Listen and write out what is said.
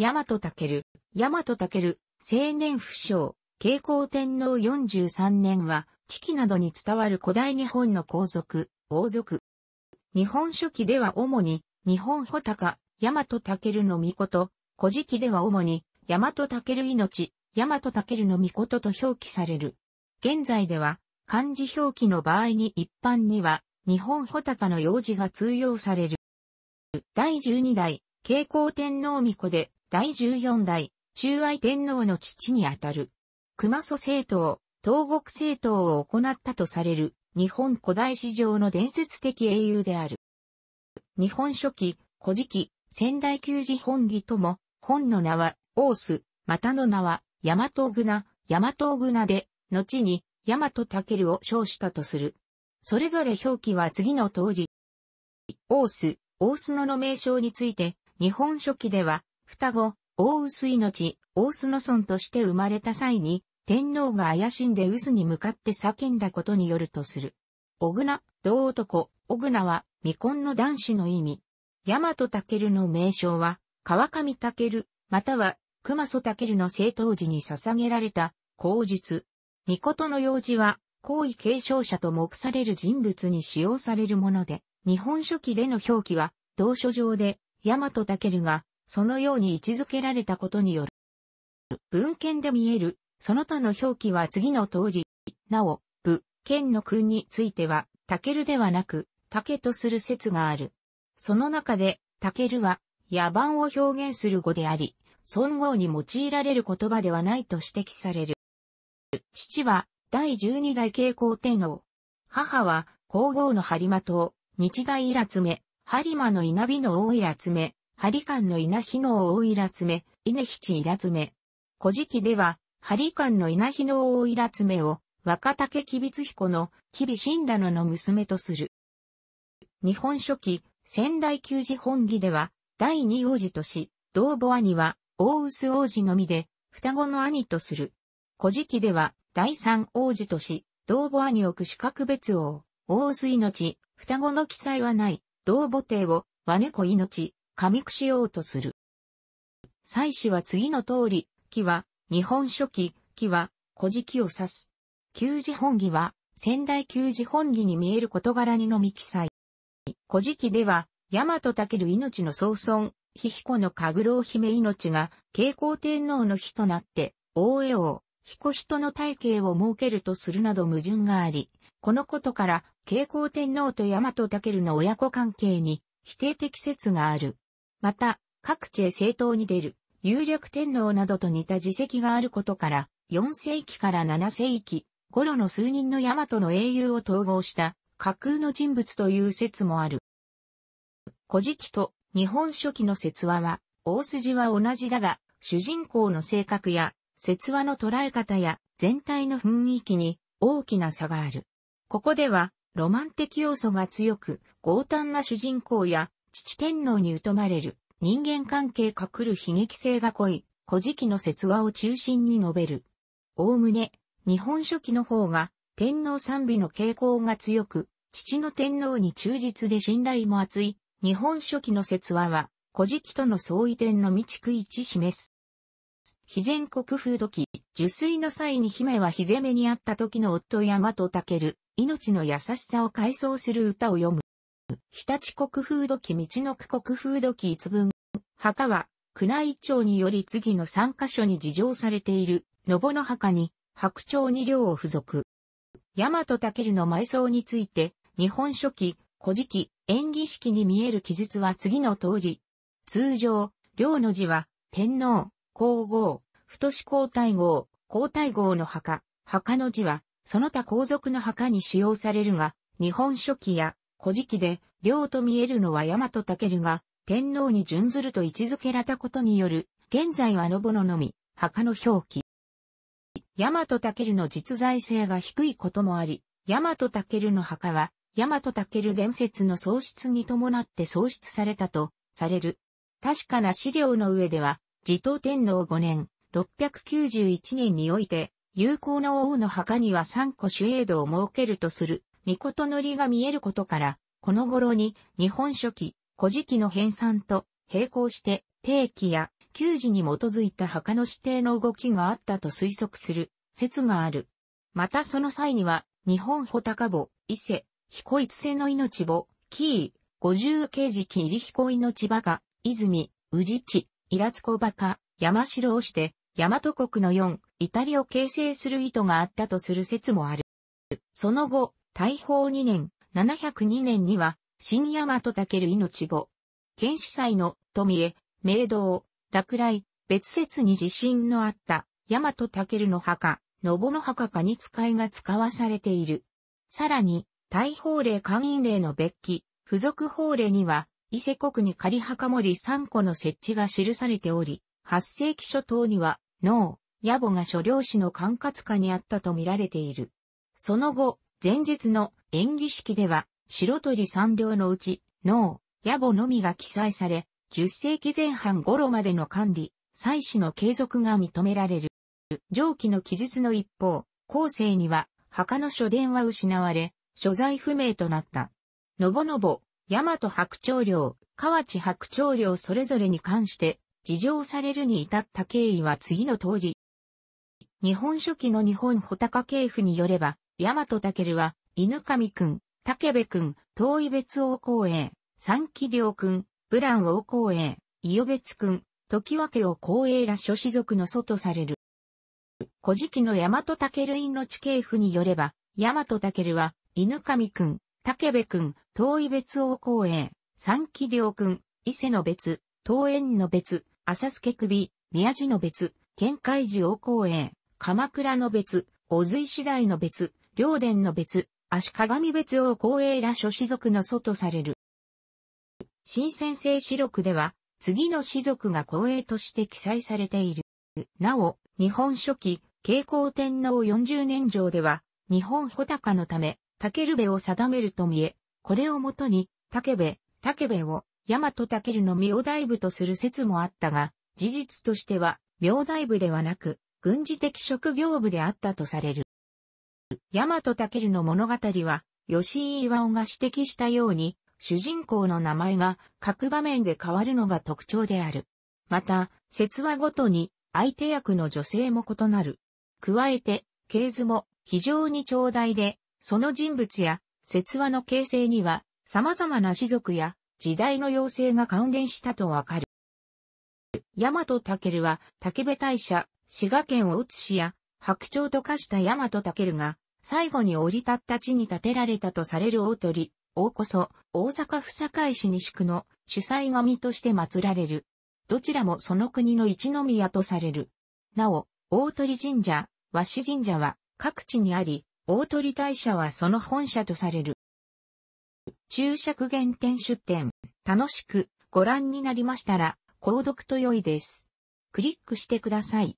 大和健、大和健、青年不詳、慶光天皇43年は、危機などに伝わる古代日本の皇族、王族。日本書紀では主に、日本穂高、大和健の御事、古事記では主に、大和健命、大和健の御事と表記される。現在では、漢字表記の場合に一般には、日本穂高の用字が通用される。第12代、慶光天皇御子で、第14代、中愛天皇の父にあたる。熊祖政党、東国政党を行ったとされる、日本古代史上の伝説的英雄である。日本書紀、古事記、仙台旧字本義とも、本の名は、大須、またの名は、大和グナ、大和グナで、後に、大和トを称したとする。それぞれ表記は次の通り。大須、大須ーの名称について、日本書紀では、双子、大薄命、大須の孫として生まれた際に、天皇が怪しんで渦に向かって叫んだことによるとする。小倉、同男、小倉は、未婚の男子の意味。大和武の名称は、川上武、または、熊祖武の正当時に捧げられた、口述。御事の用事は、皇位継承者と目される人物に使用されるもので、日本書紀での表記は、同書上で、大和武が、そのように位置づけられたことによる。文献で見える、その他の表記は次の通り、なお、武、剣の君については、タケルではなく、竹とする説がある。その中で、タケルは、野蛮を表現する語であり、孫号に用いられる言葉ではないと指摘される。父は、第十二代慶皇天皇。母は、皇后の播磨党、日大イラツメ、播磨の稲美の大イラツメ、ハリカンの稲日の大いらつめ、稲七いらつめ。古事記では、ハリカンの稲日の大いらつめを、若竹吉備津彦の吉備新羅のの娘とする。日本書紀、仙台旧寺本義では、第二王子とし、同母兄は、大臼王子のみで、双子の兄とする。古事記では、第三王子とし、同母兄を区四角別王、大臼命、双子の記載はない、同母帝を、和猫命、噛みしようとする。祭祀は次の通り、木は、日本書紀、木は、古事記を指す。旧字本義は、仙台旧字本義に見える事柄にのみ記載。古事記では、大和ける命の総尊、ひこの神う姫命が、慶光天皇の日となって、大江王、彦人の体系を設けるとするなど矛盾があり、このことから、慶光天皇と大和るの親子関係に、否定的説がある。また、各地へ政党に出る、有力天皇などと似た自責があることから、4世紀から7世紀、頃の数人の大和の英雄を統合した架空の人物という説もある。古事記と日本書紀の説話は、大筋は同じだが、主人公の性格や、説話の捉え方や、全体の雰囲気に大きな差がある。ここでは、ロマン的要素が強く、豪胆な主人公や、父天皇に疎まれる、人間関係かくる悲劇性が濃い、古事記の説話を中心に述べる。おおむね、日本書紀の方が、天皇賛美の傾向が強く、父の天皇に忠実で信頼も厚い、日本書紀の説話は、古事記との相違点の未逐一示す。非前国風土記、受水の際に姫は日攻めにあった時の夫と竹る、命の優しさを回想する歌を読む。日立国風土記道の区国風土記一文。墓は、宮内庁により次の3カ所に事情されている、のぼの墓に、白鳥二両を付属。大和武の埋葬について、日本書紀、古事記、演技式に見える記述は次の通り。通常、両の字は、天皇、皇后、太子皇太后、皇太后の墓、墓の字は、その他皇族の墓に使用されるが、日本書紀や古事記で、領と見えるのは大和武が、天皇に準ずると位置づけられたことによる、現在はのぼののみ、墓の表記。大和武の実在性が低いこともあり、大和武の墓は、大和武伝説の喪失に伴って喪失されたと、される。確かな資料の上では、持統天皇5年、691年において、有効な王の墓には3個主営度を設けるとする、御事のりが見えることから、この頃に日本書紀、古事記の編纂と並行して定期や旧時に基づいた墓の指定の動きがあったと推測する説がある。またその際には日本穂高墓、伊勢、彦一世の命墓、キー、五十刑事記入彦命墓が、泉、宇治地、イラツコ墓山城をして、大和国の四、イタリを形成する意図があったとする説もある。その後、大宝2年、702年には、新大和武命母。県司祭の富江、明道、落雷、別説に地震のあった、大和武の墓、のぼの墓かに使いが使わされている。さらに、大法令官員令の別記、付属法令には、伊勢国に仮墓森三個の設置が記されており、八世紀初頭には、能、野暮が所領士の管轄下にあったと見られている。その後、前日の演技式では、白鳥三両のうち、脳、野暮のみが記載され、10世紀前半頃までの管理、祭祀の継続が認められる。上記の記述の一方、後世には、墓の書伝は失われ、所在不明となった。のぼのぼ、大和白鳥領、河内白鳥領それぞれに関して、事情されるに至った経緯は次の通り。日本書紀の日本穂高系譜によれば、大和武は、犬上くん、竹部くん、遠い別王公営、三木良くん、ブラン王公営、伊予別くん、時分けを公営ら諸子族の祖とされる。古事記の大和武院の地形譜によれば、大和武は、犬上くん、竹部くん、遠い別王公営、三木良くん、伊勢の別、東園の別、浅助首、宮地の別、県海寺王公営、鎌倉の別、小水次第の別、両殿の別、足鏡別王公営ら諸士族の祖とされる。新先生史録では、次の士族が公営として記載されている。なお、日本初期、慶光天皇40年上では、日本穂高のため、竹部を定めると見え、これをもとに、竹部、竹部を、大和竹の御大部とする説もあったが、事実としては、明大部ではなく、軍事的職業部であったとされる。大和ルの物語は、吉井岩尾が指摘したように、主人公の名前が各場面で変わるのが特徴である。また、説話ごとに相手役の女性も異なる。加えて、系図も非常に長大で、その人物や説話の形成には様々な種族や時代の要請が関連したとわかる。大和ルは、竹部大社、滋賀県大津市や、白鳥と化した大和ルが、最後に降り立った地に建てられたとされる大鳥、大こそ、大阪府堺市西区の主催神として祀られる。どちらもその国の一宮とされる。なお、大鳥神社、和紙神社は各地にあり、大鳥大社はその本社とされる。注釈原点出展、楽しくご覧になりましたら、購読と良いです。クリックしてください。